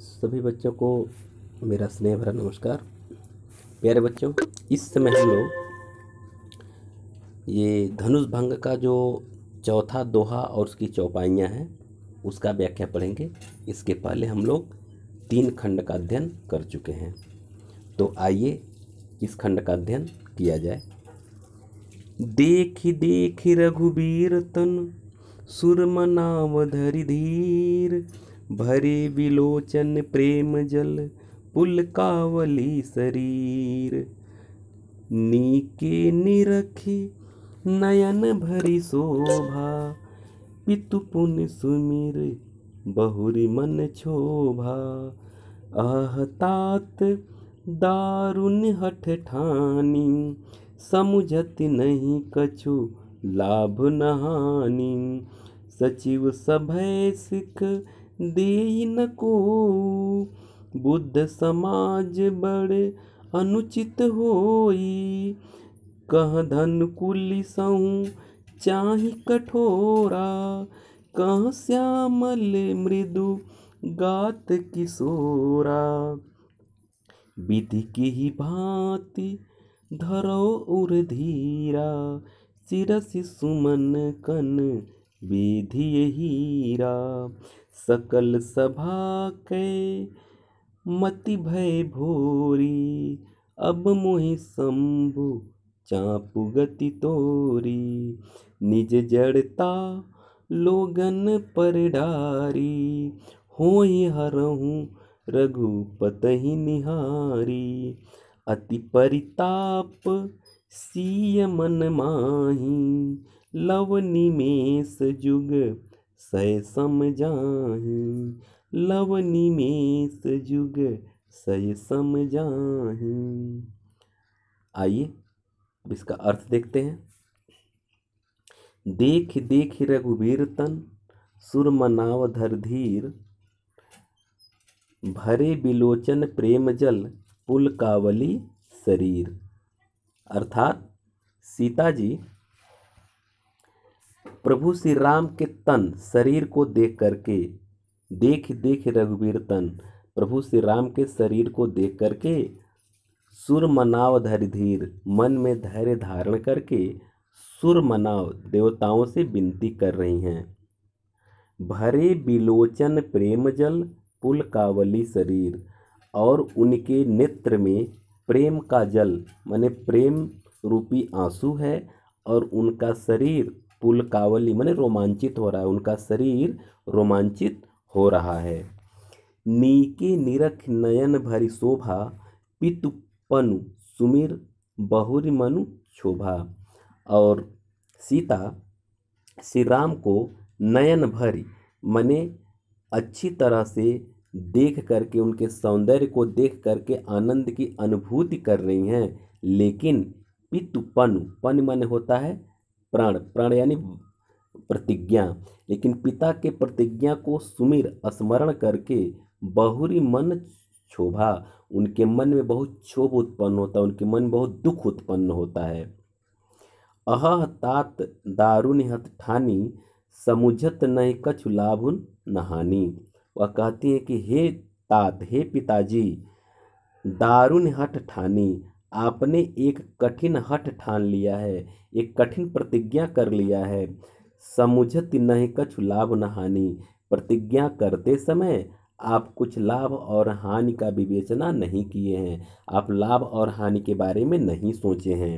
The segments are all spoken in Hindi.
सभी बच्चों को मेरा स्नेह भरा नमस्कार प्यारे बच्चों इस समय हम लोग ये धनुष भंग का जो चौथा दोहा और उसकी चौपाइयाँ हैं उसका व्याख्या पढ़ेंगे इसके पहले हम लोग तीन खंड का अध्ययन कर चुके हैं तो आइए इस खंड का अध्ययन किया जाए देख देख रघुबीर तन सुरमनाव धरि धीर भरे विलोचन प्रेम जल पुलकावली शरीर नीके निरखे नयन भरी शोभा पितुपुन सुमिर बहुरी मन शोभा आहतात दारुण हठ ठानी समुझत नहीं कछु लाभ नहानी सचिव सभय सिख देइन को बुद्ध समाज बड़े अनुचित होई कह धन कुलिसहूँ चाही कठोरा कह श्यामल मृदु गात किशोरा विधि की ही भांति धरो उर धीरा सिरस सुमन कन विधि हीरा सकल सभा के मति भय भोरी अब मोहि शंभु चापु गति तोरी निज जड़ता लोगन पर डारी हो हरहूँ ही निहारी अति परिताप सीय मन माही लव जुग सय समझाहि लवनिमेश निमेष युग सय समझाहि आइए अब इसका अर्थ देखते हैं देख देख रघुवीर तन सुर मनाव धर धीर भरे बिलोचन प्रेम जल पुल कावली शरीर अर्थात सीता जी प्रभु श्री राम के तन शरीर को देख करके देख देख रघुवीर तन प्रभु श्री राम के शरीर को देख करके सुर मनाव धर धीर मन में धैर्य धारण करके सुर मनाव देवताओं से विनती कर रही हैं भरे बिलोचन प्रेम जल पुल कावली शरीर और उनके नेत्र में प्रेम का जल माने प्रेम रूपी आंसू है और उनका शरीर पुलकावली मैंने रोमांचित हो रहा है उनका शरीर रोमांचित हो रहा है नीके निरख नयन भरी शोभा पितुपनु सुमिर बहुरी मनु शोभा और सीता श्री राम को नयन भरी मने अच्छी तरह से देख करके उनके सौंदर्य को देख करके आनंद की अनुभूति कर रही हैं लेकिन पितुपन पन मन होता है प्राण प्राण यानी प्रतिज्ञा लेकिन पिता के प्रतिज्ञा को सुमिर स्मरण करके बहुरी मन क्षोभा उनके मन में बहुत क्षोभ उत्पन्न होता है उनके मन में बहुत दुख उत्पन्न होता है अह तात दारुण हत ठानी समुझत नहीं कछु लाभुन नहानी वह कहती है कि हे तात हे पिताजी दारुण हट ठानी आपने एक कठिन हठ ठान लिया है एक कठिन प्रतिज्ञा कर लिया है समुझत नहीं कछु लाभ न हानि प्रतिज्ञा करते समय आप कुछ लाभ और हानि का विवेचना नहीं किए हैं आप लाभ और हानि के बारे में नहीं सोचे हैं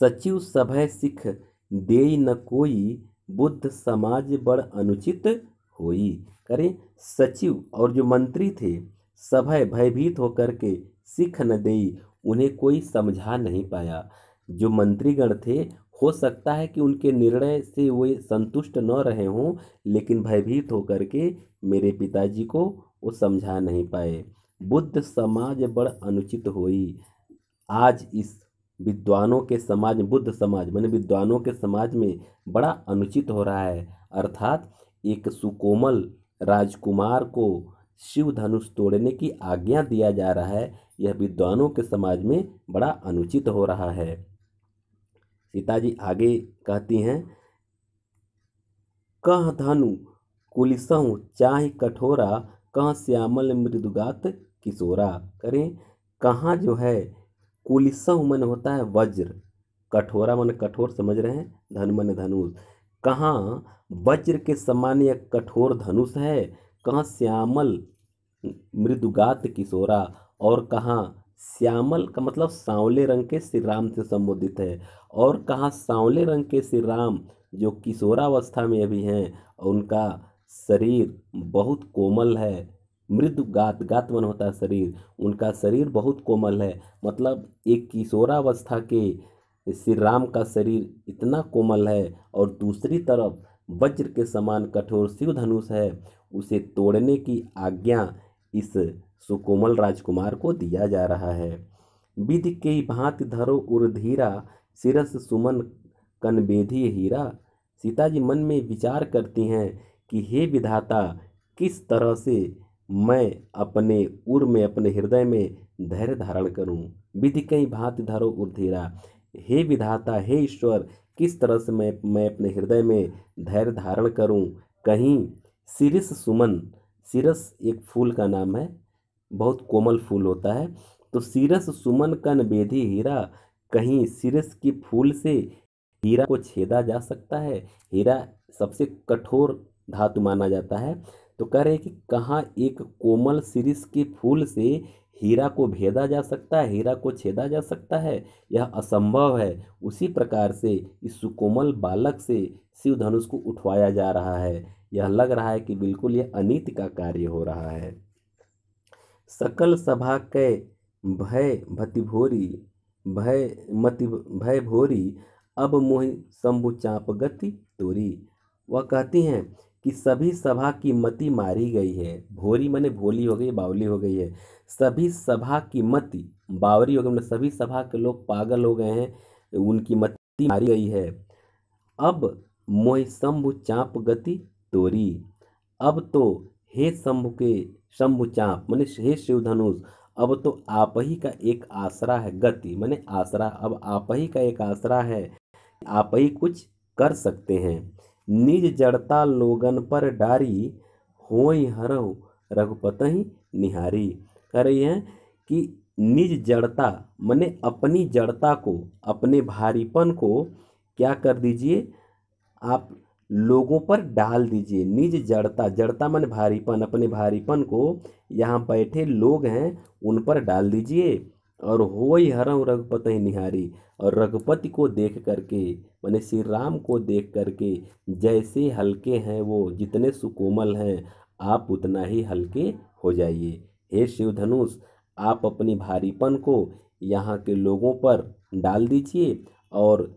सचिव सभय सिख दे न कोई बुद्ध समाज बड़ अनुचित होई करें सचिव और जो मंत्री थे सभय भयभीत होकर के सिख न देई उन्हें कोई समझा नहीं पाया जो मंत्रीगण थे हो सकता है कि उनके निर्णय से वे संतुष्ट न रहे हों लेकिन भयभीत होकर के मेरे पिताजी को वो समझा नहीं पाए बुद्ध समाज बड़ अनुचित हुई आज इस विद्वानों के समाज बुद्ध समाज मैंने विद्वानों के समाज में बड़ा अनुचित हो रहा है अर्थात एक सुकोमल राजकुमार को शिव धनुष तोड़ने की आज्ञा दिया जा रहा है यह विद्वानों के समाज में बड़ा अनुचित हो रहा है सीताजी आगे कहती हैं कह धनु कुलिसहु चाहे कठोरा कह श्यामल मृदुगात किशोरा करें कहाँ जो है कुलिसहु मन होता है वज्र कठोरा मन कठोर समझ रहे हैं धन मन धनुष कहाँ वज्र के समान यह कठोर धनुष है कहाँ श्यामल मृदुगात किशोरा और कहाँ श्यामल का मतलब सांवले रंग के श्री राम से संबोधित है और कहाँ सांवले रंग के श्री राम जो किशोरावस्था में अभी हैं उनका शरीर बहुत कोमल है मृद गात गातवन होता है शरीर उनका शरीर बहुत कोमल है मतलब एक किशोरावस्था के श्री राम का शरीर इतना कोमल है और दूसरी तरफ वज्र के समान कठोर शिव धनुष है उसे तोड़ने की आज्ञा इस सुकोमल राजकुमार को दिया जा रहा है विधि के भांति धरो उर्धीरा सिरस सुमन कनबेधी हीरा सीताजी मन में विचार करती हैं कि हे विधाता किस तरह से मैं अपने उर में अपने हृदय में धैर्य धारण करूं विधि कई भांति धरो उर्धीरा हे विधाता हे ईश्वर किस तरह से मैं मैं अपने हृदय में धैर्य धारण करूं कहीं सिरस सुमन सिरस एक फूल का नाम है बहुत कोमल फूल होता है तो सिरस सुमन कन बेधी हीरा कहीं सिरस के फूल से हीरा को छेदा जा सकता है हीरा सबसे कठोर धातु माना जाता है तो कह रहे हैं कि कहाँ एक कोमल सीरिस के फूल से हीरा को भेदा जा सकता है हीरा को छेदा जा सकता है यह असंभव है उसी प्रकार से इस सुकोमल बालक से शिव धनुष को उठवाया जा रहा है यह लग रहा है कि बिल्कुल यह अनित का कार्य हो रहा है सकल सभा कै भय भतिभोरी भय मति भय भोरी अब मोहि शंभु चाप गति तोरी वह कहती हैं कि सभी सभा की मति मारी गई है भोरी मैंने भोली हो गई बावली हो गई है सभी सभा की मति बावरी हो गई मतलब सभी सभा के लोग पागल हो गए हैं उनकी मति मारी गई है अब मोहि शंभु चाप गति तोरी अब तो हे शंभु के शंभुचाप मैंने हे शिवधनुष अब तो आप ही का एक आसरा है गति मैंने आसरा अब आप ही का एक आसरा है आप ही कुछ कर सकते हैं निज जड़ता लोगन पर डारी हो रघुपत ही निहारी कह रही है कि निज जड़ता मैंने अपनी जड़ता को अपने भारीपन को क्या कर दीजिए आप लोगों पर डाल दीजिए निज जड़ता जड़ता मन भारीपन अपने भारीपन को यहाँ बैठे लोग हैं उन पर डाल दीजिए और हो ही हरम रघुपति निहारी और रघुपति को देख करके मैंने श्री राम को देख करके जैसे हल्के हैं वो जितने सुकोमल हैं आप उतना ही हल्के हो जाइए हे शिवधनुष आप अपनी भारीपन को यहाँ के लोगों पर डाल दीजिए और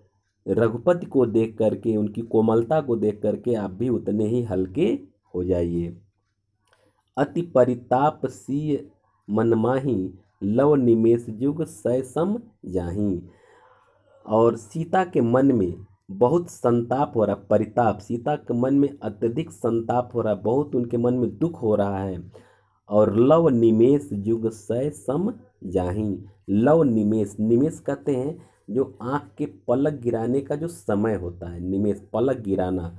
रघुपति को देख करके उनकी कोमलता को देख करके आप भी उतने ही हल्के हो जाइए अति परिताप सी मनमाही लव निमेश युग सम जाही और सीता के मन में बहुत संताप हो रहा परिताप सीता के मन में अत्यधिक संताप हो रहा बहुत उनके मन में दुख हो रहा है और लव निमेश युग सम जाही लव निमेश निमेश कहते हैं जो आँख के पलक गिराने का जो समय होता है निमेष पलक गिराना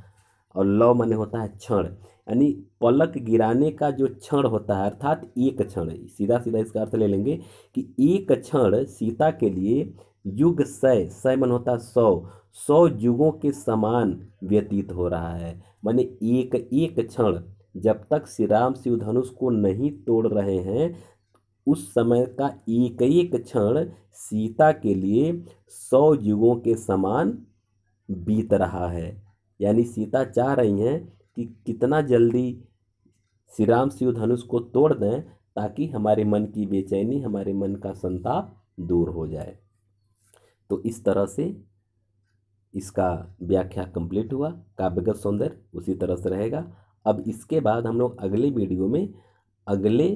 और लव माने होता है क्षण यानी पलक गिराने का जो क्षण होता है अर्थात एक क्षण सीधा सीधा इसका अर्थ ले लेंगे कि एक क्षण सीता के लिए युग सय सय मन होता है सौ सौ युगों के समान व्यतीत हो रहा है माने एक एक क्षण जब तक श्री राम शिव धनुष को नहीं तोड़ रहे हैं उस समय का एक एक क्षण सीता के लिए सौ युगों के समान बीत रहा है यानी सीता चाह रही हैं कि कितना जल्दी श्री राम शिव धनुष को तोड़ दें ताकि हमारे मन की बेचैनी हमारे मन का संताप दूर हो जाए तो इस तरह से इसका व्याख्या कंप्लीट हुआ काव्यगत सौंदर्य उसी तरह से रहेगा अब इसके बाद हम लोग अगले वीडियो में अगले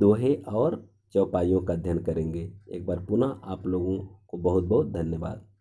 दोहे और चौपाइयों का अध्ययन करेंगे एक बार पुनः आप लोगों को बहुत बहुत धन्यवाद